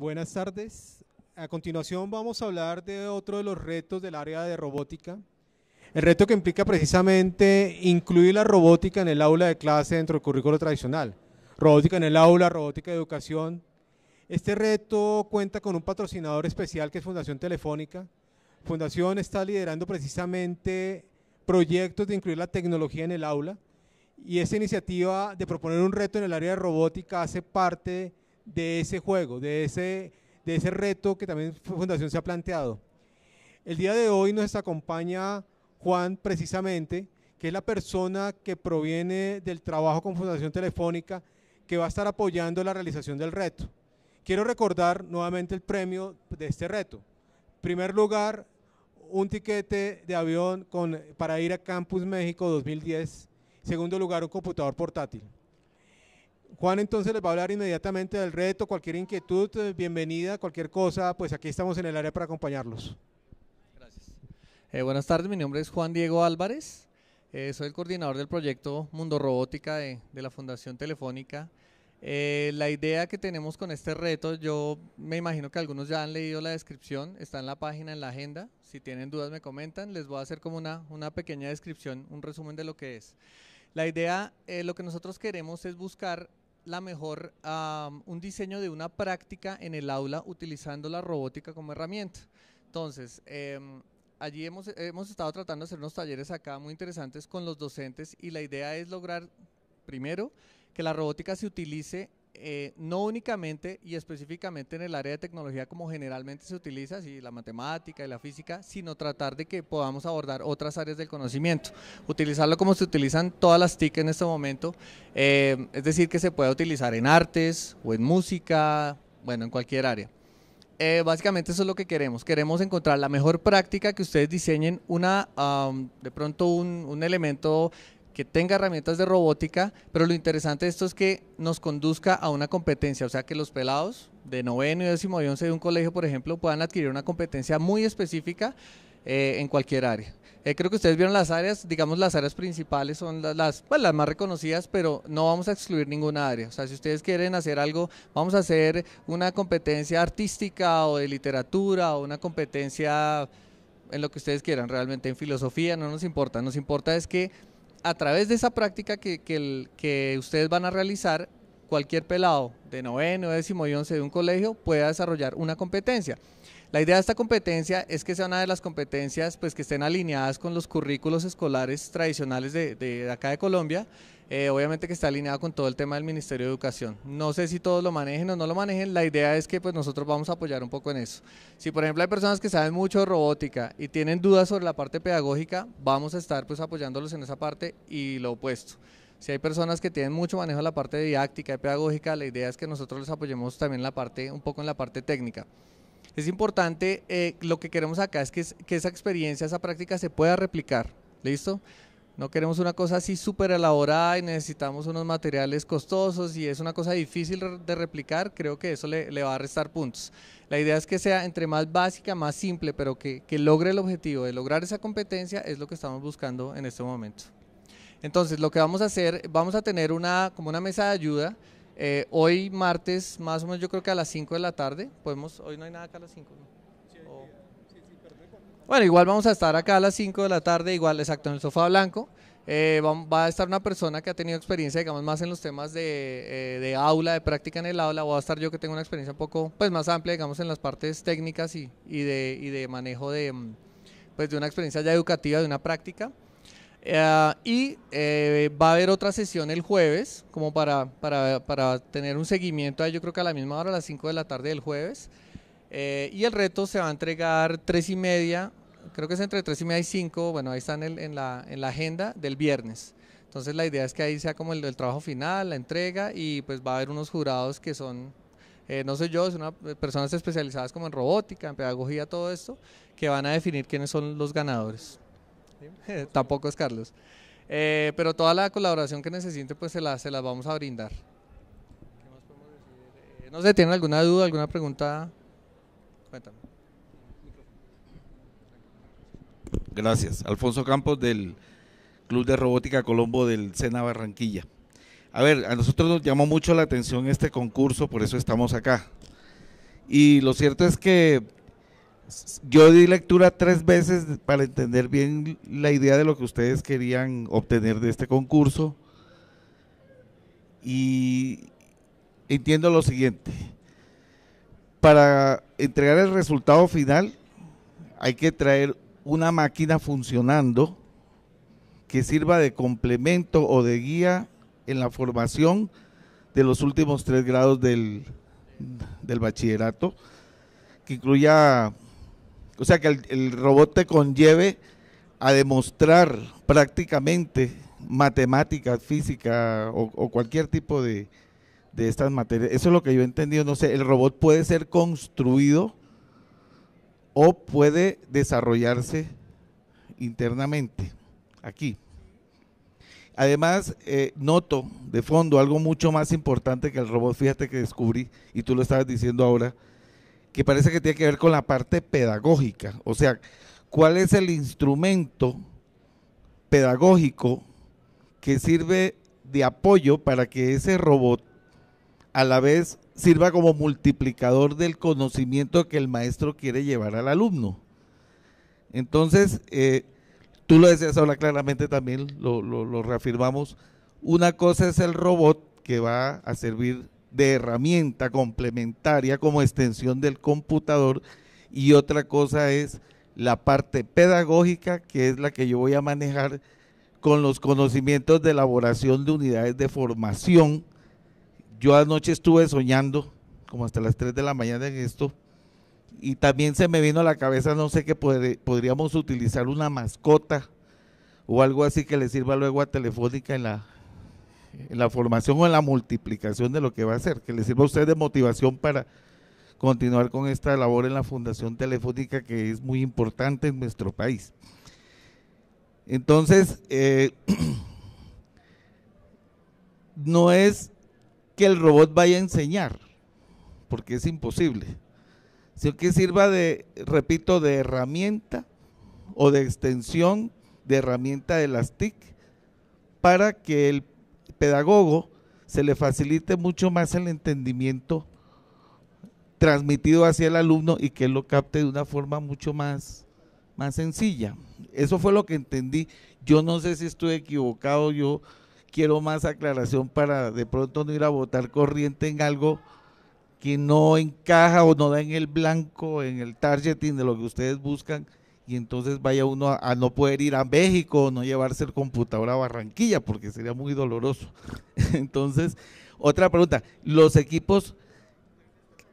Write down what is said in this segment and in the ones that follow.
Buenas tardes. A continuación vamos a hablar de otro de los retos del área de robótica. El reto que implica precisamente incluir la robótica en el aula de clase dentro del currículo tradicional. Robótica en el aula, robótica de educación. Este reto cuenta con un patrocinador especial que es Fundación Telefónica. Fundación está liderando precisamente proyectos de incluir la tecnología en el aula y esta iniciativa de proponer un reto en el área de robótica hace parte de ese juego, de ese, de ese reto que también Fundación se ha planteado. El día de hoy nos acompaña Juan precisamente, que es la persona que proviene del trabajo con Fundación Telefónica, que va a estar apoyando la realización del reto. Quiero recordar nuevamente el premio de este reto. En primer lugar, un tiquete de avión con, para ir a Campus México 2010. segundo lugar, un computador portátil. Juan entonces les va a hablar inmediatamente del reto, cualquier inquietud, eh, bienvenida, cualquier cosa, pues aquí estamos en el área para acompañarlos. Gracias. Eh, buenas tardes, mi nombre es Juan Diego Álvarez, eh, soy el coordinador del proyecto Mundo Robótica de, la Fundación Telefónica. la idea que tenemos con este reto, yo me imagino que algunos ya han leído la descripción, está en la página, en la agenda. Si tienen dudas me comentan, les voy a hacer como una, pequeña descripción, un resumen de lo que es. La idea, lo que nosotros queremos es buscar la mejor, un diseño de una práctica en el aula utilizando la robótica como herramienta. Entonces, em, allí hemos, hemos estado tratando de hacer unos talleres acá muy interesantes con los docentes y la idea es lograr, primero, que la robótica se utilice eh, no únicamente y específicamente en el área de tecnología como generalmente se utiliza, así la matemática y la física, sino tratar de que podamos abordar otras áreas del conocimiento, utilizarlo como se utilizan todas las TIC en este momento, eh, es decir, que se pueda utilizar en artes o en música, bueno, en cualquier área. Eh, básicamente eso es lo que queremos. Queremos encontrar la mejor práctica que ustedes diseñen, una, de pronto un elemento que tenga herramientas de robótica, pero lo interesante de esto es que nos conduzca a una competencia, o sea que los pelados de noveno y décimo y once de un colegio, por ejemplo, puedan adquirir una competencia muy específica eh, en cualquier área. Eh, creo que ustedes vieron las áreas, digamos las áreas principales son pues, las, más reconocidas, pero no vamos a excluir ninguna área. O sea, si ustedes quieren hacer algo, vamos a hacer una competencia artística o de literatura o una competencia en lo que ustedes quieran, realmente en filosofía, no nos importa. Nos importa es que a través de esa práctica que, ustedes van a realizar, cualquier pelado de noveno, décimo y once de un colegio pueda desarrollar una competencia. La idea de esta competencia es que sea una de las competencias pues, que estén alineadas con los currículos escolares tradicionales de acá de Colombia, eh, obviamente que está alineado con todo el tema del Ministerio de Educación. No sé si todos lo manejen o no lo manejen, la idea es que pues, nosotros vamos a apoyar un poco en eso. Si por ejemplo hay personas que saben mucho de robótica y tienen dudas sobre la parte pedagógica, vamos a estar pues, apoyándolos en esa parte y lo opuesto. Si hay personas que tienen mucho manejo de la parte didáctica y pedagógica, la idea es que nosotros les apoyemos también la parte, un poco en la parte técnica. Es importante, eh, lo que queremos acá es que, que esa experiencia, esa práctica se pueda replicar, ¿listo? No queremos una cosa así súper elaborada y necesitamos unos materiales costosos y es una cosa difícil de replicar, creo que eso le, va a restar puntos. La idea es que sea entre más básica, más simple, pero que, logre el objetivo de lograr esa competencia es lo que estamos buscando en este momento. Entonces, lo que vamos a hacer, vamos a tener una, como una mesa de ayuda. Eh, hoy martes, más o menos yo creo que a las 5 de la tarde, podemos, hoy no hay nada acá a las 5. Bueno, igual vamos a estar acá a las 5 de la tarde, igual exacto en el sofá blanco. Eh, va, a estar una persona que ha tenido experiencia, digamos, más en los temas de, eh, aula, de práctica en el aula, o va a estar yo que tengo una experiencia un poco pues, más amplia, digamos, en las partes técnicas y, de, de, manejo de, mm, pues, de una experiencia ya educativa, de una práctica. Eh, y va a haber otra sesión el jueves, como para, para, para tener un seguimiento, yo creo que a la misma hora, a las 5 de la tarde del jueves. y el reto se va a entregar 3 y media creo que es entre tres y media y cinco, bueno, ahí están en, la, agenda del viernes. Entonces la idea es que ahí sea como el, del trabajo final, la entrega y pues va a haber unos jurados que son, eh, no sé yo, son eh, personas especializadas como en robótica, en pedagogía, todo esto, que van a definir quiénes son los ganadores. Tampoco es Carlos. Eh, pero toda la colaboración que necesite pues se, la, se las vamos a brindar. no sé, ¿tienen alguna duda, alguna pregunta? Cuéntame. Gracias. Alfonso Campos del Club de Robótica Colombo del Sena Barranquilla. A ver, a nosotros nos llamó mucho la atención este concurso, por eso estamos acá. Y lo cierto es que yo di lectura tres veces para entender bien la idea de lo que ustedes querían obtener de este concurso. Y entiendo lo siguiente. Para entregar el resultado final hay que traer una máquina funcionando que sirva de complemento o de guía en la formación de los últimos tres grados del, bachillerato, que incluya, o sea, que el, robot te conlleve a demostrar prácticamente matemáticas, física o, cualquier tipo de, de estas materias. Eso es lo que yo he entendido. No sé, el robot puede ser construido o puede desarrollarse internamente aquí. Además, eh, noto de fondo algo mucho más importante que el robot, fíjate que descubrí, y tú lo estabas diciendo ahora, que parece que tiene que ver con la parte pedagógica, o sea, cuál es el instrumento pedagógico que sirve de apoyo para que ese robot a la vez sirva como multiplicador del conocimiento que el maestro quiere llevar al alumno. Entonces, eh, tú lo decías ahora claramente también, lo reafirmamos, una cosa es el robot que va a servir de herramienta complementaria como extensión del computador y otra cosa es la parte pedagógica que es la que yo voy a manejar con los conocimientos de elaboración de unidades de formación yo anoche estuve soñando como hasta las 3 de la mañana en esto y también se me vino a la cabeza, no sé, qué podríamos utilizar una mascota o algo así que le sirva luego a Telefónica en la, la formación o en la multiplicación de lo que va a hacer, que le sirva a usted de motivación para continuar con esta labor en la Fundación Telefónica que es muy importante en nuestro país. Entonces, eh, no es que el robot vaya a enseñar, porque es imposible, sino que sirva de, repito, de herramienta o de extensión de herramienta de las TIC para que el pedagogo se le facilite mucho más el entendimiento transmitido hacia el alumno y que él lo capte de una forma mucho más, más sencilla. Eso fue lo que entendí. Yo no sé si estoy equivocado, yo quiero más aclaración para de pronto no ir a votar corriente en algo que no encaja o no da en el blanco, en el targeting de lo que ustedes buscan, y entonces vaya uno a, no poder ir a México o no llevarse el computador a Barranquilla, porque sería muy doloroso. entonces, otra pregunta, los equipos,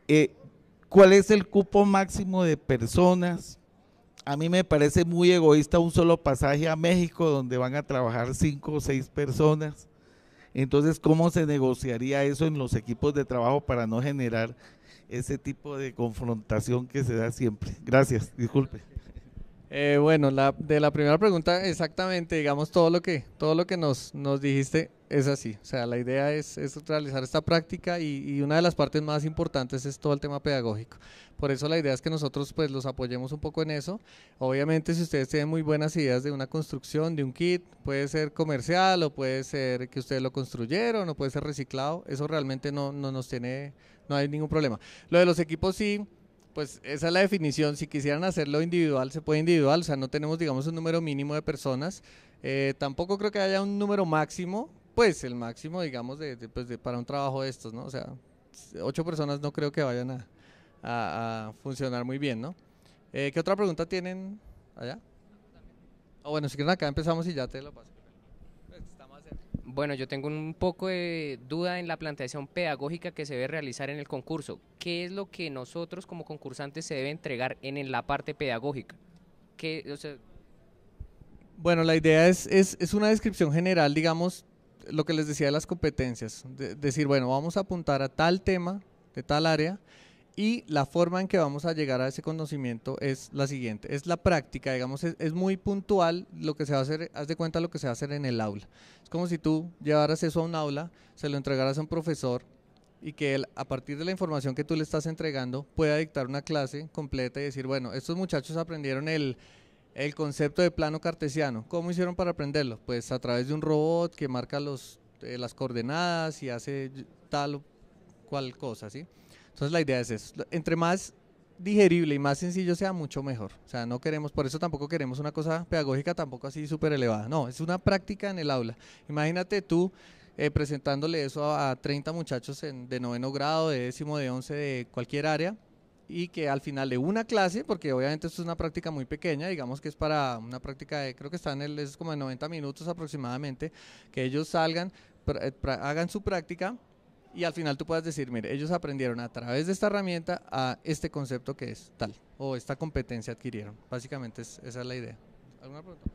eh, ¿cuál es el cupo máximo de personas a mí me parece muy egoísta un solo pasaje a México donde van a trabajar cinco o seis personas. Entonces, ¿cómo se negociaría eso en los equipos de trabajo para no generar ese tipo de confrontación que se da siempre? Gracias, disculpe. Eh, bueno, la, de la primera pregunta, exactamente, digamos todo lo que, todo lo que nos, nos dijiste, es así. O sea, la idea es, realizar esta práctica y, y, una de las partes más importantes es todo el tema pedagógico. Por eso la idea es que nosotros pues los apoyemos un poco en eso. Obviamente si ustedes tienen muy buenas ideas de una construcción, de un kit, puede ser comercial o puede ser que ustedes lo construyeron o puede ser reciclado, eso realmente no, no nos tiene, no hay ningún problema. Lo de los equipos sí, pues esa es la definición. Si quisieran hacerlo individual, se puede individual. O sea, no tenemos, digamos, un número mínimo de personas. Eh, tampoco creo que haya un número máximo, pues el máximo, digamos, de, pues, de, para un trabajo de estos, ¿no? O sea, ocho personas no creo que vayan a, a, funcionar muy bien, ¿no? Eh, ¿Qué otra pregunta tienen allá? bueno, si quieren acá empezamos y ya te lo paso. Pues, bueno, yo tengo un poco de duda en la planteación pedagógica que se debe realizar en el concurso. ¿Qué es lo que nosotros como concursantes se debe entregar en, en la parte pedagógica? ¿Qué, Bueno, la idea es, es, es, una descripción general, digamos, lo que les decía de las competencias, decir, bueno, vamos a apuntar a tal tema, de tal área, y la forma en que vamos a llegar a ese conocimiento es la siguiente, es la práctica, digamos, es, es, muy puntual lo que se va a hacer, haz de cuenta lo que se va a hacer en el aula. Es como si tú llevaras eso a un aula, se lo entregaras a un profesor y que él, a partir de la información que tú le estás entregando, pueda dictar una clase completa y decir, bueno, estos muchachos aprendieron el el concepto de plano cartesiano, ¿cómo hicieron para aprenderlo? Pues a través de un robot que marca eh, las coordenadas y hace tal o cual cosa, ¿sí? Entonces la idea es eso. Entre más digerible y más sencillo sea, mucho mejor. O sea, no queremos, por eso tampoco queremos una cosa pedagógica tampoco así súper elevada. No, es una práctica en el aula. Imagínate tú eh, presentándole eso a, 30 muchachos en, de noveno grado, de décimo, de once, de cualquier área y que al final de una clase, porque obviamente esto es una práctica muy pequeña, digamos que es para una práctica de, creo que está en el, es como de 90 minutos aproximadamente, que ellos salgan, eh, hagan su práctica y al final tú puedas decir, mire, ellos aprendieron a través de esta herramienta a este concepto que es tal, o esta competencia adquirieron. Básicamente esa es la idea. ¿Alguna pregunta?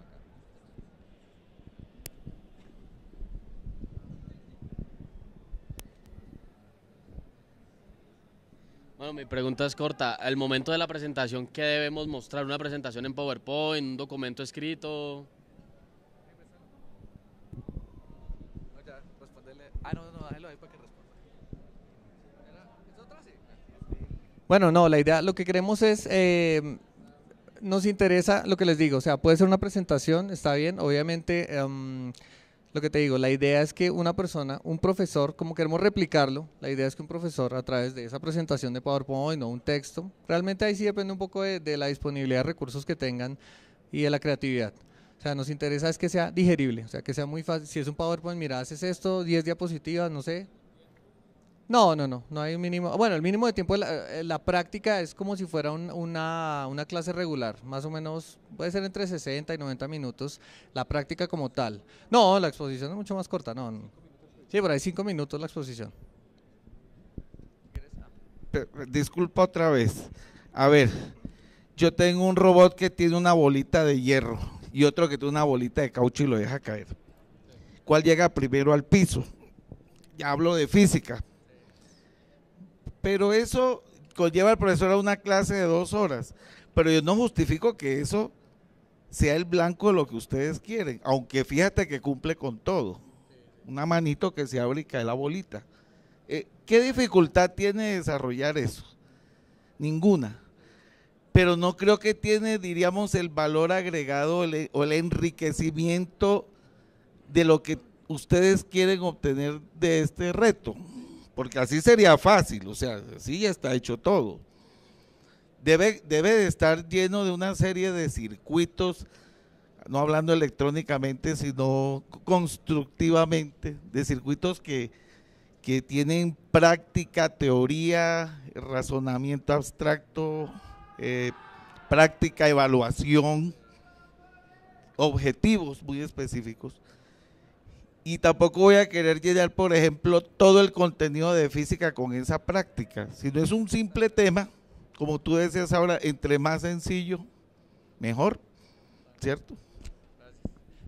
mi pregunta es corta. Al momento de la presentación, ¿qué debemos mostrar? ¿Una presentación en PowerPoint, un documento escrito? Bueno, no, la idea, lo que queremos es... Eh, nos interesa lo que les digo, o sea, puede ser una presentación, está bien, obviamente... Em, lo que te digo, la idea es que una persona, un profesor, como queremos replicarlo, la idea es que un profesor a través de esa presentación de PowerPoint o un texto, realmente ahí sí depende un poco de, la disponibilidad de recursos que tengan y de la creatividad. O sea, nos interesa es que sea digerible, o sea, que sea muy fácil. Si es un PowerPoint, mira, haces esto, 10 diapositivas, no sé, no, no, no, no hay un mínimo. Bueno, el mínimo de tiempo, eh, la, práctica es como si fuera una, una, clase regular, más o menos puede ser entre 60 y 90 minutos, la práctica como tal. No, la exposición es mucho más corta, no. Sí, por ahí 5 minutos la exposición. Disculpa otra vez. A ver, yo tengo un robot que tiene una bolita de hierro y otro que tiene una bolita de caucho y lo deja caer. ¿Cuál llega primero al piso? Ya hablo de física pero eso conlleva al profesor a una clase de dos horas. Pero yo no justifico que eso sea el blanco de lo que ustedes quieren, aunque fíjate que cumple con todo. Una manito que se abre y cae la bolita. Eh, ¿Qué dificultad tiene desarrollar eso? Ninguna. Pero no creo que tiene, diríamos, el valor agregado o el enriquecimiento de lo que ustedes quieren obtener de este reto porque así sería fácil, o sea, así ya está hecho todo. Debe, estar lleno de una serie de circuitos, no hablando electrónicamente, sino constructivamente, de circuitos que, que tienen práctica, teoría, razonamiento abstracto, eh, práctica, evaluación, objetivos muy específicos y tampoco voy a querer llenar, por ejemplo, todo el contenido de física con esa práctica, Si no es un simple tema, como tú decías ahora, entre más sencillo, mejor, ¿cierto?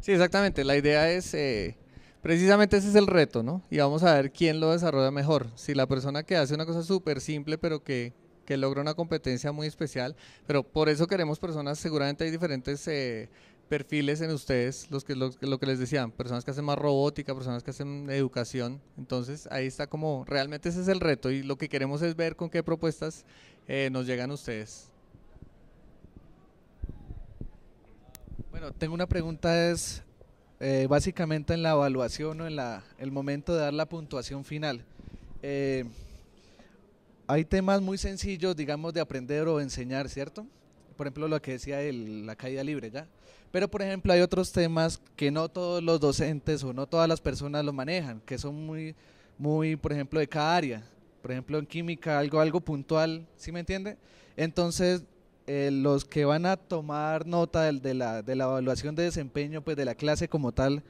Sí, exactamente, la idea es, eh, precisamente ese es el reto, ¿no? Y vamos a ver quién lo desarrolla mejor, si la persona que hace una cosa súper simple, pero que que logra una competencia muy especial, pero por eso queremos personas, seguramente hay diferentes eh, perfiles en ustedes, los que, lo, que les decían, personas que hacen más robótica, personas que hacen educación. Entonces ahí está como, realmente ese es el reto y lo que queremos es ver con qué propuestas eh, nos llegan ustedes. Bueno, tengo una pregunta, es eh, básicamente en la evaluación o en la, el momento de dar la puntuación final. Eh, hay temas muy sencillos, digamos, de aprender o enseñar, ¿cierto? Por ejemplo, lo que decía la caída libre, ¿ya? Pero, por ejemplo, hay otros temas que no todos los docentes o no todas las personas lo manejan, que son muy, muy por ejemplo, de cada área. Por ejemplo, en química, algo, algo puntual, ¿sí me entiende? Entonces, eh, los que van a tomar nota de, de, la, evaluación de desempeño pues, de la clase como tal,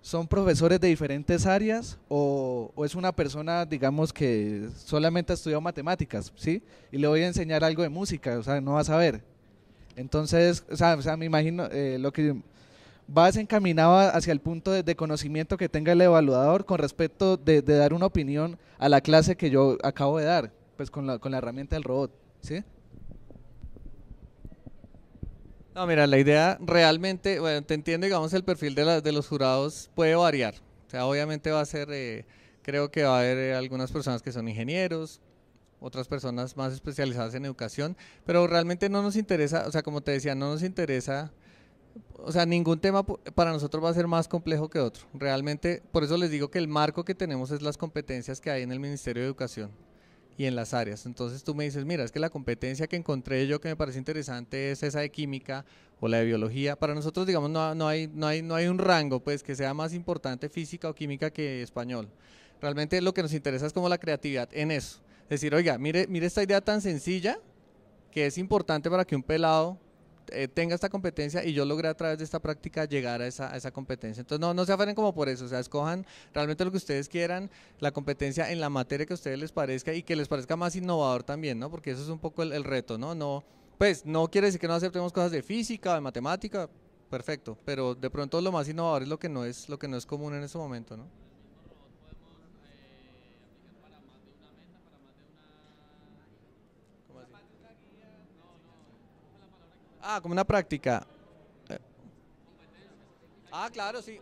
¿son profesores de diferentes áreas o, o es una persona, digamos, que solamente ha estudiado matemáticas, ¿sí? Y le voy a enseñar algo de música, o sea, no va a saber entonces, o sea, me imagino eh, lo que vas encaminado hacia el punto de, conocimiento que tenga el evaluador con respecto de, dar una opinión a la clase que yo acabo de dar, pues con la, con la herramienta del robot, No, mira, la idea realmente, bueno, te entiendo, digamos, el perfil de, los jurados puede variar. O sea, obviamente va a ser, eh, creo que va a haber eh, algunas personas que son ingenieros, otras personas más especializadas en educación, pero realmente no nos interesa, o sea, como te decía, no nos interesa, o sea, ningún tema para nosotros va a ser más complejo que otro. Realmente, por eso les digo que el marco que tenemos es las competencias que hay en el Ministerio de Educación y en las áreas. Entonces tú me dices, mira, es que la competencia que encontré yo que me parece interesante es esa de química o la de biología. Para nosotros, digamos, no, no, hay, no, hay, no hay un rango pues, que sea más importante física o química que español. Realmente lo que nos interesa es como la creatividad en eso. Decir, oiga, mire, mire esta idea tan sencilla que es importante para que un pelado eh, tenga esta competencia y yo logré a través de esta práctica llegar a esa, esa competencia. Entonces, no, no se afaren como por eso, o sea, escojan realmente lo que ustedes quieran, la competencia en la materia que a ustedes les parezca y que les parezca más innovador también, ¿no? Porque eso es un poco el, el reto, ¿no? No, pues no quiere decir que no aceptemos cosas de física, de matemática, perfecto, pero de pronto lo más innovador es lo que no es, lo que no es común en ese momento, ¿no? Ah, como una práctica. Eh. Ah, claro, sí.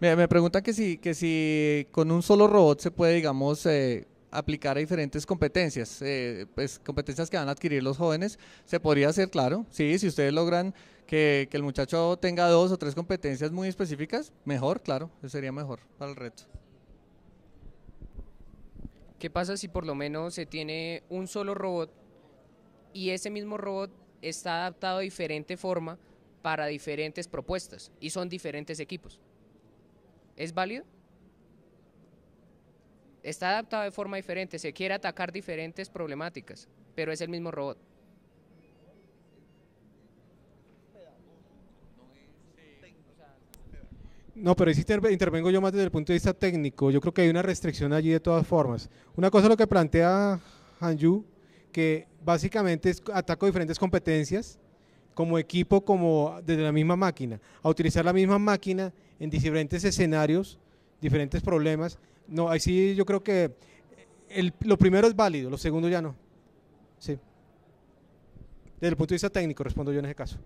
Me, me que si, que si con un solo robot se puede, digamos, eh, aplicar a diferentes competencias, eh, pues, competencias que van a adquirir los jóvenes, se podría hacer, claro, sí, si ustedes logran que, que, el muchacho tenga dos o tres competencias muy específicas, mejor, claro, eso sería mejor para el reto. ¿Qué pasa si por lo menos se tiene un solo robot y ese mismo robot está adaptado de diferente forma para diferentes propuestas y son diferentes equipos. ¿Es válido? Está adaptado de forma diferente, se quiere atacar diferentes problemáticas, pero es el mismo robot. No, pero ahí sí intervengo yo más desde el punto de vista técnico. Yo creo que hay una restricción allí de todas formas. Una cosa es lo que plantea Hanyu que básicamente es ataco diferentes competencias como equipo, como desde la misma máquina, a utilizar la misma máquina en diferentes escenarios, diferentes problemas. No, ahí sí yo creo que el, lo primero es válido, lo segundo ya no. Sí. Desde el punto de vista técnico, respondo yo en ese caso.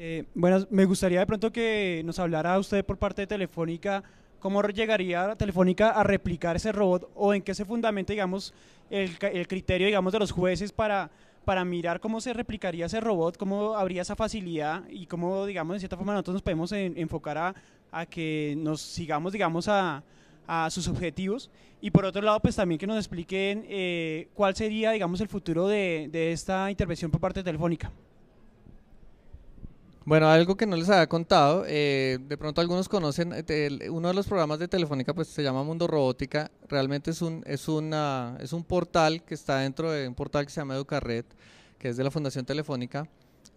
Eh, bueno, me gustaría de pronto que nos hablara usted por parte de Telefónica ¿Cómo llegaría Telefónica a replicar ese robot o en qué se fundamenta, digamos, el, criterio, digamos, de los jueces para, mirar cómo se replicaría ese robot, cómo habría esa facilidad y cómo, digamos, de cierta forma nosotros nos podemos enfocar a, que nos sigamos, digamos, a, sus objetivos? Y por otro lado, pues también que nos expliquen eh, cuál sería, digamos, el futuro de esta intervención por parte de Telefónica. Bueno, algo que no les había contado, eh, de pronto algunos conocen, eh, uno de los programas de Telefónica pues se llama Mundo Robótica, realmente es un, es una, es un portal que está dentro de un portal que se llama Educarred, que es de la Fundación Telefónica,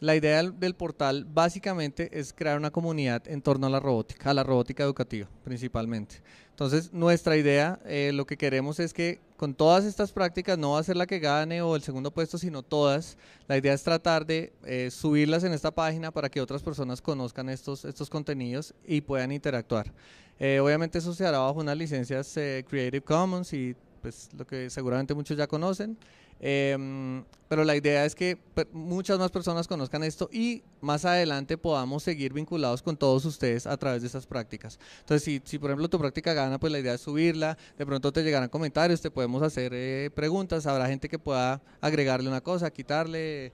la idea del, portal básicamente es crear una comunidad en torno a la robótica, a la robótica educativa principalmente. Entonces, nuestra idea, eh, lo que queremos es que con todas estas prácticas, no va a ser la que gane o el segundo puesto, sino todas, la idea es tratar de eh, subirlas en esta página para que otras personas conozcan estos, estos contenidos y puedan interactuar. Eh, obviamente eso se hará bajo unas licencias Creative Commons y pues lo que seguramente muchos ya conocen. Em, pero la idea es que pues, muchas más personas conozcan esto y más adelante podamos seguir vinculados con todos ustedes a través de esas prácticas. Entonces, si, por ejemplo tu práctica gana, pues la idea es subirla, de pronto te llegarán comentarios, te podemos hacer eh, preguntas, habrá gente que pueda agregarle una cosa, quitarle...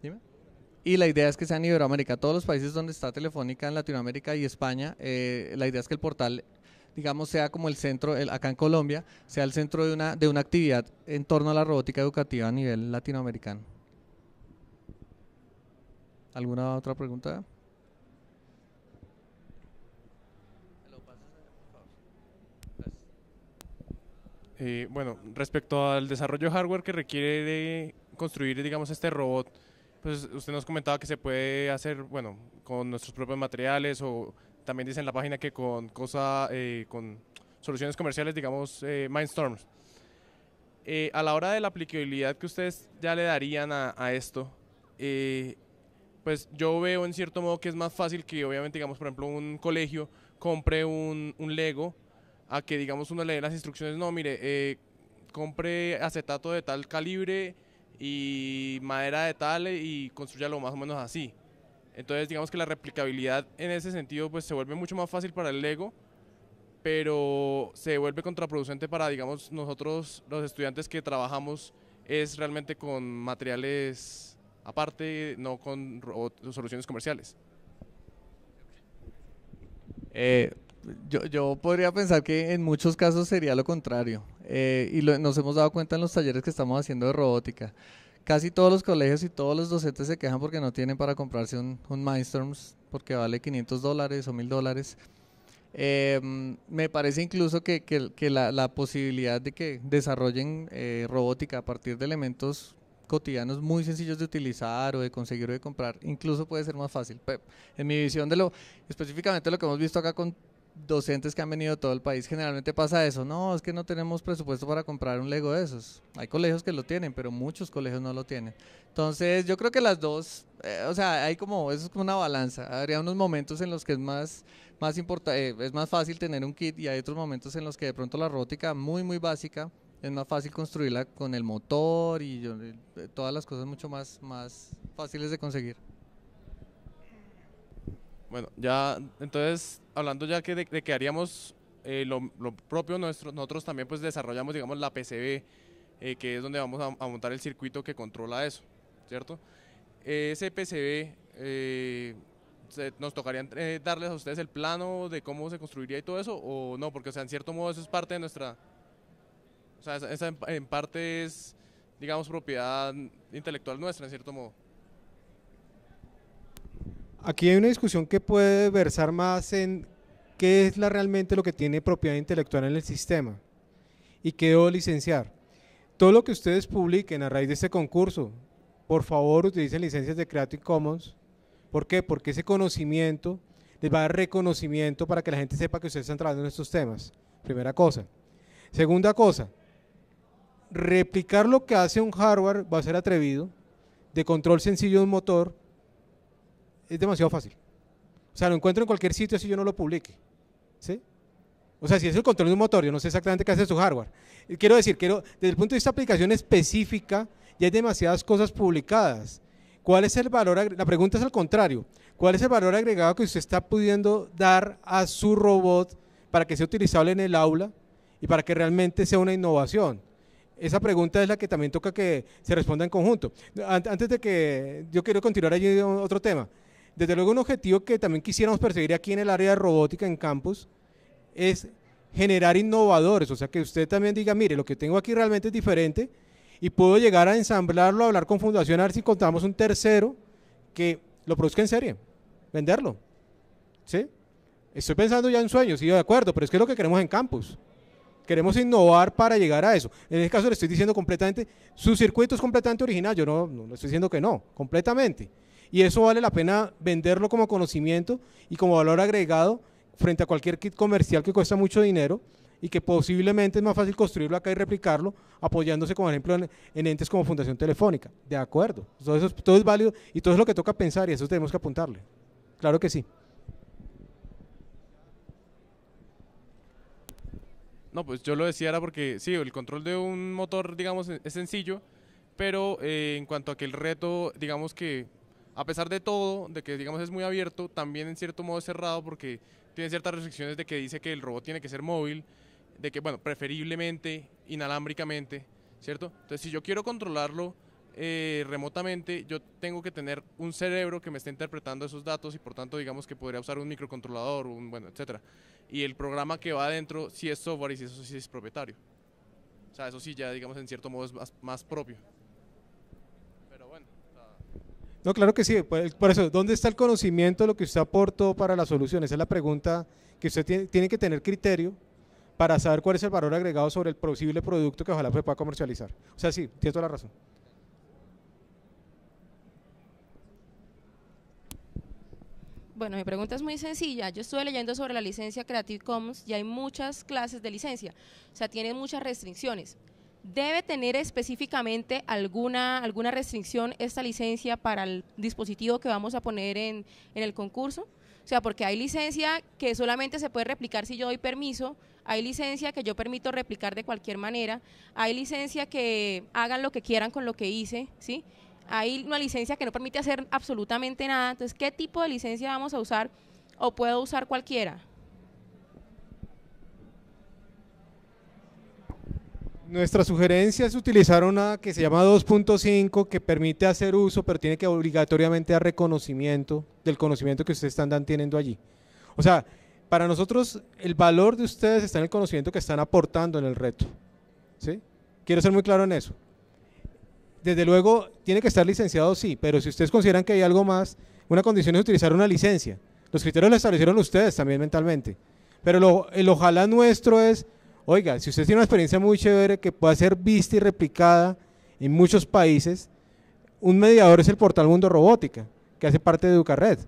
Dime. Y la idea es que sea en Iberoamérica, todos los países donde está Telefónica en Latinoamérica y España, eh, la idea es que el portal digamos, sea como el centro, acá en Colombia, sea el centro de una, de una actividad en torno a la robótica educativa a nivel latinoamericano. ¿Alguna otra pregunta? Eh, bueno, respecto al desarrollo hardware que requiere de construir, digamos, este robot, pues usted nos comentaba que se puede hacer, bueno, con nuestros propios materiales o también dice en la página que con eh, con soluciones comerciales, digamos, eh, Mindstorms. Eh, a la hora de la aplicabilidad que ustedes ya le darían a, esto, pues yo veo en cierto modo que es más fácil que obviamente, digamos, por ejemplo, un colegio compre un, Lego a que, digamos, uno le dé las instrucciones, no, mire, compre acetato de tal calibre y madera de tal y construyalo más o menos así. Entonces digamos que la replicabilidad en ese sentido pues se vuelve mucho más fácil para el Lego, pero se vuelve contraproducente para digamos nosotros los estudiantes que trabajamos es realmente con materiales aparte, no con soluciones comerciales. Eh, yo, podría pensar que en muchos casos sería lo contrario. Eh, y nos hemos dado cuenta en los talleres que estamos haciendo de robótica casi todos los colegios y todos los docentes se quejan porque no tienen para comprarse un, Mindstorms porque vale 500 dólares o 1000 dólares. Em, me parece incluso que, la, la, posibilidad de que desarrollen eh, robótica a partir de elementos cotidianos muy sencillos de utilizar o de conseguir o de comprar, incluso puede ser más fácil. en mi visión de lo, específicamente lo que hemos visto acá con docentes que han venido de todo el país, generalmente pasa eso. No, es que no tenemos presupuesto para comprar un Lego de esos. Hay colegios que lo tienen, pero muchos colegios no lo tienen. Entonces, yo creo que las dos, eh, o sea, hay como, eso es como una balanza. Habría unos momentos en los que es más, más importante, eh, es más fácil tener un kit y hay otros momentos en los que de pronto la robótica muy, muy básica es más fácil construirla con el motor y eh, todas las cosas mucho más, más fáciles de conseguir. Bueno, ya, entonces, hablando ya que de, que haríamos eh, lo, propio, nuestro, nosotros también pues desarrollamos, digamos, la PCB, eh, que es donde vamos a, montar el circuito que controla eso, ¿cierto? ese PCB, eh, ¿nos tocaría darles a ustedes el plano de cómo se construiría y todo eso? ¿O no? Porque, o sea, en cierto modo eso es parte de nuestra... O sea, esa en, en parte es, digamos, propiedad intelectual nuestra, en cierto modo. Aquí hay una discusión que puede versar más en qué es la, realmente lo que tiene propiedad intelectual en el sistema y qué debo licenciar. Todo lo que ustedes publiquen a raíz de este concurso, por favor utilicen licencias de Creative Commons. ¿Por qué? Porque ese conocimiento les va a dar reconocimiento para que la gente sepa que ustedes están trabajando en estos temas. Primera cosa. Segunda cosa, replicar lo que hace un hardware va a ser atrevido, de control sencillo de un motor, es demasiado fácil. O sea, lo encuentro en cualquier sitio si yo no lo publique. ¿Sí? O sea, si es el control de un motor, yo no sé exactamente qué hace su hardware. Quiero decir, quiero, desde el punto de vista de aplicación específica, ya hay demasiadas cosas publicadas. ¿Cuál es el valor? La pregunta es al contrario. ¿Cuál es el valor agregado que usted está pudiendo dar a su robot para que sea utilizable en el aula y para que realmente sea una innovación? Esa pregunta es la que también toca que se responda en conjunto. Antes de que yo quiero continuar allí otro tema. Desde luego un objetivo que también quisiéramos perseguir aquí en el área de robótica en campus es generar innovadores, o sea que usted también diga, mire, lo que tengo aquí realmente es diferente y puedo llegar a ensamblarlo, hablar con Fundación, a ver si encontramos un tercero que lo produzca en serie, venderlo. ¿Sí? Estoy pensando ya en sueños, sí, de acuerdo, pero es que es lo que queremos en campus. Queremos innovar para llegar a eso. En este caso le estoy diciendo completamente, su circuito es completamente original, yo no, no estoy diciendo que no, completamente. Y eso vale la pena venderlo como conocimiento y como valor agregado frente a cualquier kit comercial que cuesta mucho dinero y que posiblemente es más fácil construirlo acá y replicarlo apoyándose, como ejemplo, en, entes como Fundación Telefónica. De acuerdo. Todo, eso, todo es válido y todo es lo que toca pensar y eso tenemos que apuntarle. Claro que sí. No, pues yo lo decía era porque sí, el control de un motor, digamos, es sencillo, pero eh, en cuanto a que el reto, digamos que a pesar de todo, de que digamos es muy abierto, también en cierto modo es cerrado porque tiene ciertas restricciones de que dice que el robot tiene que ser móvil, de que, bueno, preferiblemente inalámbricamente, ¿cierto? Entonces, si yo quiero controlarlo eh, remotamente, yo tengo que tener un cerebro que me esté interpretando esos datos y por tanto, digamos que podría usar un microcontrolador, un, bueno, etcétera. Y el programa que va adentro, si es software y si sí es propietario. O sea, eso sí ya, digamos, en cierto modo es más propio. No, claro que sí. Pues, por eso, ¿dónde está el conocimiento, lo que usted aportó para la solución? Esa es la pregunta que usted tiene, tiene que tener criterio para saber cuál es el valor agregado sobre el posible producto que ojalá se pueda comercializar. O sea, sí, tiene toda la razón. Bueno, mi pregunta es muy sencilla. Yo estuve leyendo sobre la licencia Creative Commons y hay muchas clases de licencia. O sea, tiene muchas restricciones. ¿Debe tener específicamente alguna, alguna restricción esta licencia para el dispositivo que vamos a poner en, el concurso? O sea, porque hay licencia que solamente se puede replicar si yo doy permiso, hay licencia que yo permito replicar de cualquier manera, hay licencia que hagan lo que quieran con lo que hice, ¿sí? Hay una licencia que no permite hacer absolutamente nada. Entonces, ¿qué tipo de licencia vamos a usar o puedo usar cualquiera? Nuestra sugerencia es utilizar una que se llama 2.5 que permite hacer uso, pero tiene que obligatoriamente dar reconocimiento del conocimiento que ustedes están teniendo allí. O sea, para nosotros el valor de ustedes está en el conocimiento que están aportando en el reto. ¿sí? Quiero ser muy claro en eso. Desde luego, tiene que estar licenciado, sí, pero si ustedes consideran que hay algo más, una condición es utilizar una licencia. Los criterios los establecieron ustedes también mentalmente. Pero el ojalá nuestro es Oiga, si usted tiene una experiencia muy chévere que puede ser vista y replicada en muchos países, un mediador es el portal Mundo Robótica, que hace parte de Educared.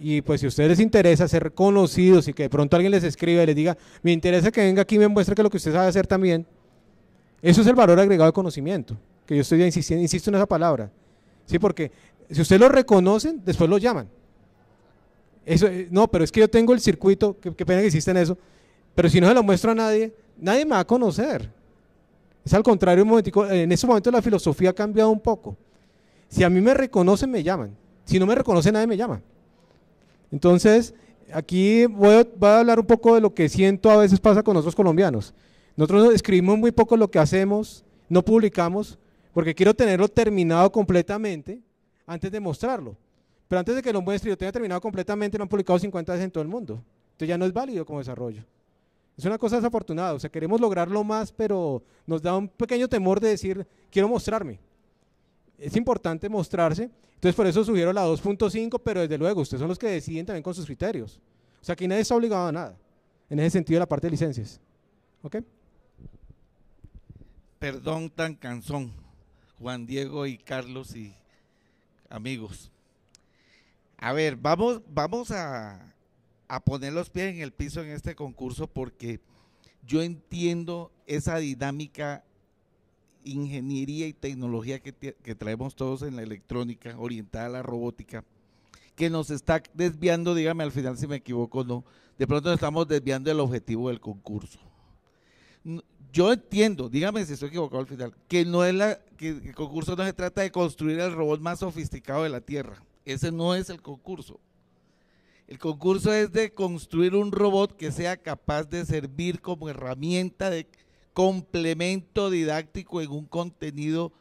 Y pues si a ustedes les interesa ser conocidos y que de pronto alguien les escribe y les diga, me interesa que venga aquí y me muestre que lo que usted sabe hacer también, eso es el valor agregado de conocimiento, que yo estoy insistiendo, insisto en esa palabra. Sí, porque si usted lo reconocen, después lo llaman. Eso, eh, no, pero es que yo tengo el circuito, qué, pena que hiciste en eso, pero si no se lo muestro a nadie, nadie me va a conocer. Es al contrario, en ese momento la filosofía ha cambiado un poco. Si a mí me reconocen, me llaman. Si no me reconocen, nadie me llama. Entonces, aquí voy a, hablar un poco de lo que siento a veces pasa con nosotros colombianos. Nosotros escribimos muy poco lo que hacemos, no publicamos, porque quiero tenerlo terminado completamente antes de mostrarlo. Pero antes de que lo muestre y tenga terminado completamente, lo han publicado 50 veces en todo el mundo. Entonces ya no es válido como desarrollo. Es una cosa desafortunada, o sea, queremos lograrlo más, pero nos da un pequeño temor de decir, quiero mostrarme. Es importante mostrarse, entonces por eso sugiero la 2.5, pero desde luego, ustedes son los que deciden también con sus criterios. O sea, aquí nadie está obligado a nada, en ese sentido de la parte de licencias. ¿Ok? Perdón tan canzón, Juan Diego y Carlos y amigos. A ver, vamos, vamos a, a poner los pies en el piso en este concurso porque yo entiendo esa dinámica ingeniería y tecnología que, traemos todos en la electrónica, orientada a la robótica, que nos está desviando, dígame al final si me equivoco o no, de pronto estamos desviando el objetivo del concurso. Yo entiendo, dígame si estoy equivocado al final, que no es la, que el concurso no se trata de construir el robot más sofisticado de la Tierra. Ese no es el concurso. El concurso es de construir un robot que sea capaz de servir como herramienta de complemento didáctico en un contenido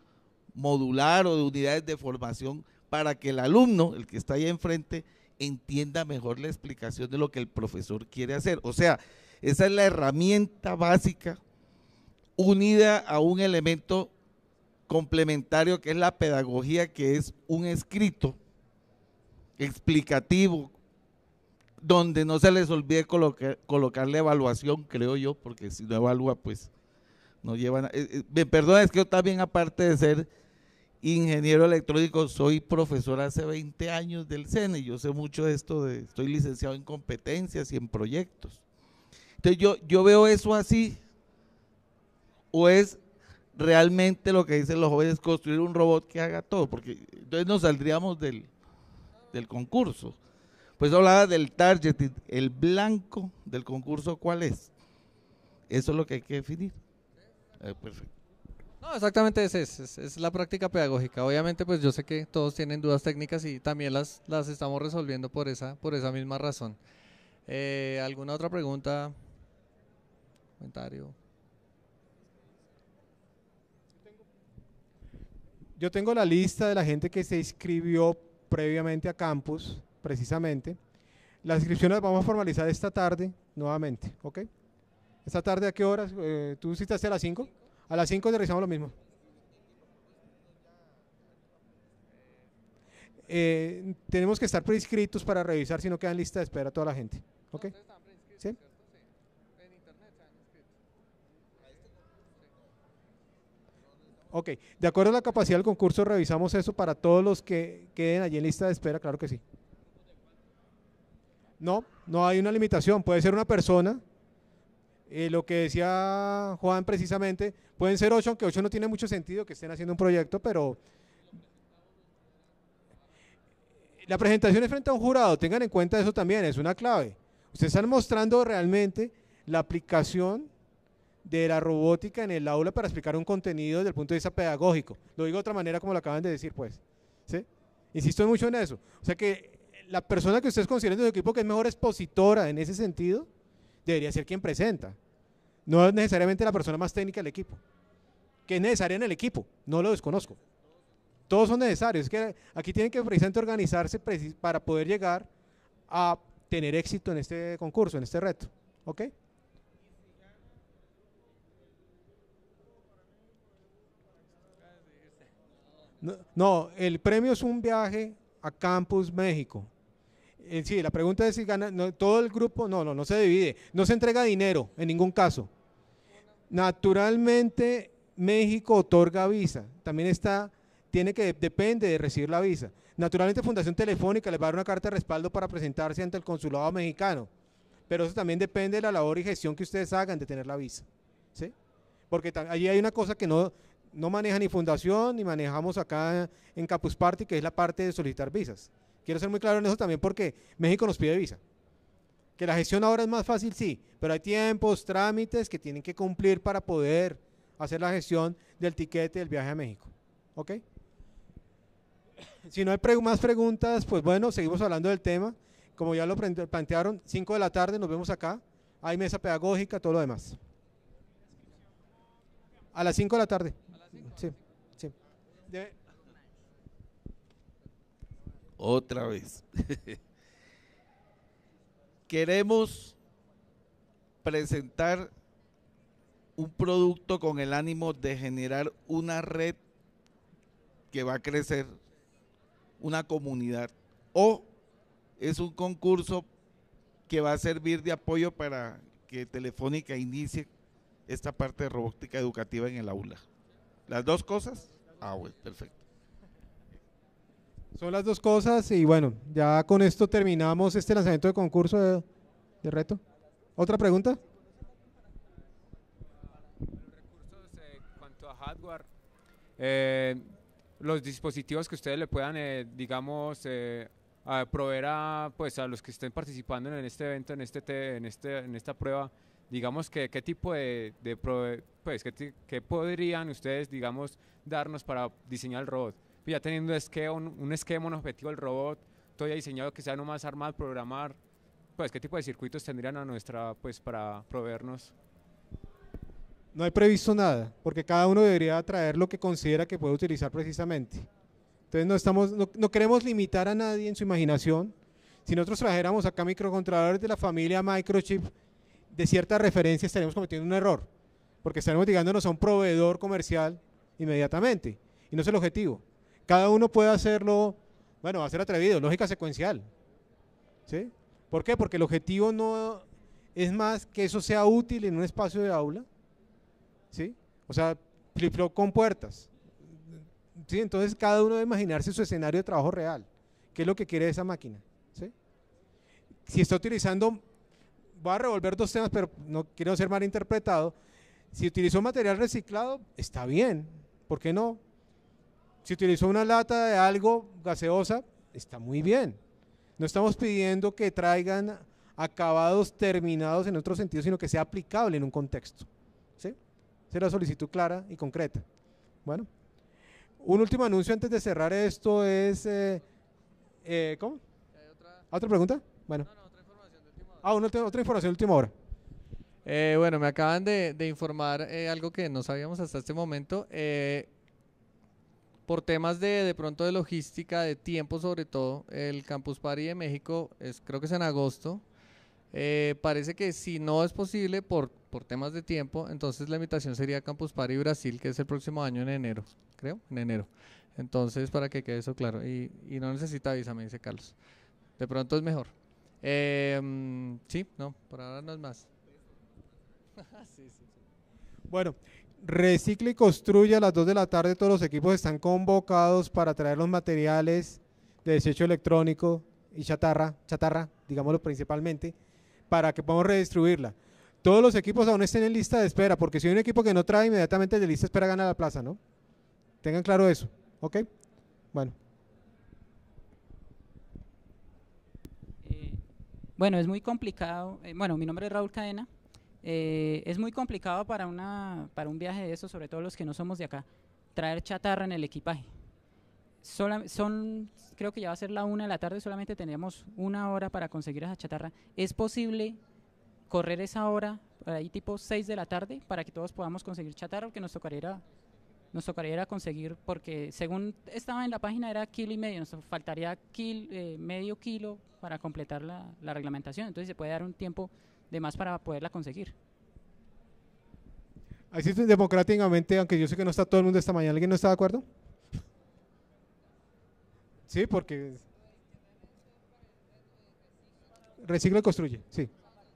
modular o de unidades de formación para que el alumno, el que está ahí enfrente, entienda mejor la explicación de lo que el profesor quiere hacer. O sea, esa es la herramienta básica unida a un elemento complementario que es la pedagogía, que es un escrito explicativo, donde no se les olvide colocar, la evaluación, creo yo, porque si no evalúa, pues no llevan... A, eh, eh, me perdona, es que yo también, aparte de ser ingeniero electrónico, soy profesor hace 20 años del CENE, yo sé mucho de esto, de, estoy licenciado en competencias y en proyectos. Entonces yo, yo veo eso así, o es realmente lo que dicen los jóvenes, construir un robot que haga todo, porque entonces nos saldríamos del concurso. Pues hablaba del target, el blanco del concurso, ¿cuál es? Eso es lo que hay que definir. Eh, perfecto. No, exactamente es, es, es, la práctica pedagógica. Obviamente, pues yo sé que todos tienen dudas técnicas y también las, las estamos resolviendo por esa, por esa misma razón. Eh, ¿Alguna otra pregunta? ¿Comentario? Yo tengo la lista de la gente que se inscribió previamente a campus precisamente. Las inscripciones las vamos a formalizar esta tarde nuevamente, ¿ok? Esta tarde, ¿a qué horas? Eh, ¿Tú citaste a las 5? A las 5 revisamos lo mismo. Eh, tenemos que estar preinscritos para revisar si no quedan lista de espera toda la gente, ¿ok? ¿Sí? Ok, de acuerdo a la capacidad del concurso revisamos eso para todos los que queden allí en lista de espera, claro que sí. No, no hay una limitación. Puede ser una persona. Eh, lo que decía Juan precisamente, pueden ser ocho, aunque ocho no tiene mucho sentido que estén haciendo un proyecto, pero la presentación es frente a un jurado, tengan en cuenta eso también, es una clave. Ustedes están mostrando realmente la aplicación de la robótica en el aula para explicar un contenido desde el punto de vista pedagógico. Lo digo de otra manera como lo acaban de decir, pues. ¿Sí? Insisto mucho en eso. O sea que la persona que ustedes consideren de su equipo que es mejor expositora en ese sentido, debería ser quien presenta. No es necesariamente la persona más técnica del equipo, que es necesaria en el equipo, no lo desconozco. Todos son necesarios, es que aquí tienen que precisamente organizarse para poder llegar a tener éxito en este concurso, en este reto. ¿Ok? no, el premio es un viaje a Campus México. Eh, sí, la pregunta es si gana, todo el grupo, no, no, no se divide, no se entrega dinero en ningún caso. Naturalmente, México otorga visa, también está, tiene que, depende de recibir la visa. Naturalmente, Fundación Telefónica les va a dar una carta de respaldo para presentarse ante el consulado mexicano, pero eso también depende de la labor y gestión que ustedes hagan de tener la visa, Porque allí hay una cosa que no, maneja ni Fundación, ni manejamos acá en Campus Party, que es la parte de solicitar visas. Quiero ser muy claro en eso también porque México nos pide visa. Que la gestión ahora es más fácil, sí, pero hay tiempos, trámites que tienen que cumplir para poder hacer la gestión del tiquete del viaje a México. ¿Ok? Si no hay más preguntas, pues bueno, seguimos hablando del tema. Como ya lo plantearon, 5 de la tarde nos vemos acá. Hay mesa pedagógica, todo lo demás. A las 5 de la tarde. Sí, sí otra vez. Queremos presentar un producto con el ánimo de generar una red que va a crecer, una comunidad, o es un concurso que va a servir de apoyo para que Telefónica inicie esta parte de robótica educativa en el aula. ¿Las dos cosas? Ah, bueno, perfecto. Son las dos cosas y bueno, ya con esto terminamos este lanzamiento de concurso de, reto. ¿Otra pregunta? cuanto a hardware, eh, los dispositivos que ustedes le puedan, eh, digamos, eh, proveer a, pues, a los que estén participando en este evento, en, este, en, este, en esta prueba, digamos, que, qué tipo de, de prove pues, qué, qué podrían ustedes, digamos, darnos para diseñar el robot pues, ya teniendo un, un, esquema, un objetivo del robot, todo ya diseñado, que no más armar, programar, pues qué tipo de circuitos tendrían a nuestra, pues para proveernos. No hay previsto nada, porque cada uno debería traer lo que considera que puede utilizar precisamente. Entonces no, estamos, no, queremos limitar a nadie en su imaginación. Si nosotros trajéramos acá microcontroladores de la familia microchip, de ciertas referencias estaremos cometiendo un error, porque estaríamos llegándonos a un proveedor comercial inmediatamente, y no es el objetivo. Cada uno puede hacerlo, bueno, va a ser atrevido, lógica secuencial. ¿Sí? ¿Por qué? Porque el objetivo no es más que eso sea útil en un espacio de aula. ¿Sí? O sea, flip-flop con puertas. Entonces cada uno debe imaginarse su escenario de trabajo real. ¿Qué es lo que quiere esa máquina? ¿Sí? Si está utilizando, voy a revolver dos temas, pero no quiero ser mal interpretado. Si utilizó material reciclado, está bien. ¿Por qué no? Si utilizó una lata de algo gaseosa, está muy bien. No estamos pidiendo que traigan acabados terminados en otro sentido, sino que sea aplicable en un contexto. ¿sí? Esa la solicitud clara y concreta. Bueno, un último anuncio antes de cerrar esto es... Eh, eh, ¿Cómo? Otra? otra? pregunta? Bueno. No, no, otra información de última hora. Ah, otra información de última hora. Eh, bueno, me acaban de, de informar algo que no sabíamos hasta este momento por temas de, pronto de logística, de tiempo sobre todo, el Campus Party de México es, creo que es en agosto. Eh, parece que si no es posible por, por temas de tiempo, entonces la invitación sería Campus Party Brasil, que es el próximo año en enero, creo, en enero. Entonces, para que quede eso claro. Y, no necesita visa, me dice Carlos. De pronto es mejor. Eh, mm, sí, no, por ahora no es más. Bueno, recicla y construye a las 2 de la tarde. Todos los equipos están convocados para traer los materiales de desecho electrónico y chatarra, chatarra, digámoslo principalmente, para que podamos redistribuirla. Todos los equipos aún estén en lista de espera, porque si hay un equipo que no trae inmediatamente de lista de espera, gana la plaza, ¿no? Tengan claro eso, ¿ok? Bueno. Eh, bueno, es muy complicado. Eh, bueno, mi nombre es Raúl Cadena. Eh, es muy complicado para, una, para un viaje de eso, sobre todo los que no somos de acá, traer chatarra en el equipaje. son, creo que ya va a ser la una de la tarde, solamente tenemos una hora para conseguir esa chatarra. ¿Es posible correr esa hora, por ahí tipo 6 de la tarde, para que todos podamos conseguir chatarra? Porque nos tocaría, nos tocaría conseguir, porque según estaba en la página era kilo y medio, nos faltaría kil, eh, medio kilo para completar la, la reglamentación. Entonces se puede dar un tiempo más para poderla conseguir. Así es, democráticamente, aunque yo sé que no está todo el mundo esta mañana, ¿alguien no está de acuerdo? Sí, porque recicla y construye, sí.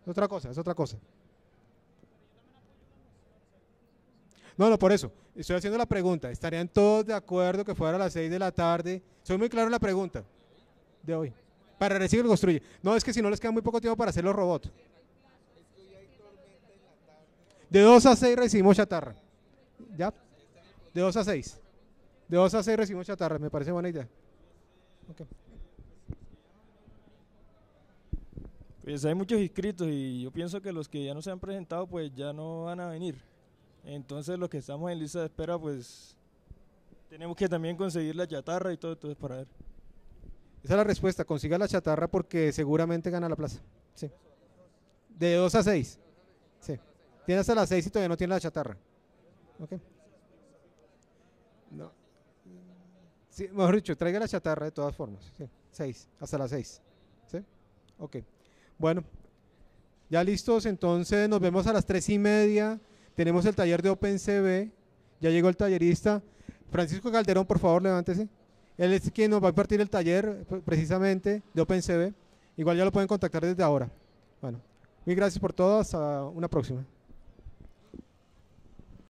Es otra cosa, es otra cosa. No, no, por eso. Estoy haciendo la pregunta. ¿Estarían todos de acuerdo que fuera a las 6 de la tarde? Soy muy claro en la pregunta de hoy. Para reciclo y construye. No, es que si no les queda muy poco tiempo para hacer los robots. De 2 a 6 recibimos chatarra. ¿Ya? De 2 a 6. De 2 a 6 recibimos chatarra, me parece buena idea. Pues hay muchos inscritos y yo pienso que los que ya no se han presentado pues ya no van a venir. Entonces los que estamos en lista de espera pues tenemos que también conseguir la chatarra y todo, entonces para ver. Esa es la respuesta, consiga la chatarra porque seguramente gana la plaza. Sí. De 2 a 6. Sí. Tiene hasta las 6 y todavía no tiene la chatarra. ¿ok? No. Sí, mejor dicho, traiga la chatarra de todas formas. Sí, 6, hasta las 6. ¿Sí? Ok. Bueno, ya listos, entonces nos vemos a las tres y media. Tenemos el taller de OpenCV. Ya llegó el tallerista. Francisco Calderón, por favor, levántese. Él es quien nos va a impartir el taller precisamente de OpenCV. Igual ya lo pueden contactar desde ahora. Bueno, mil gracias por todo. Hasta una próxima.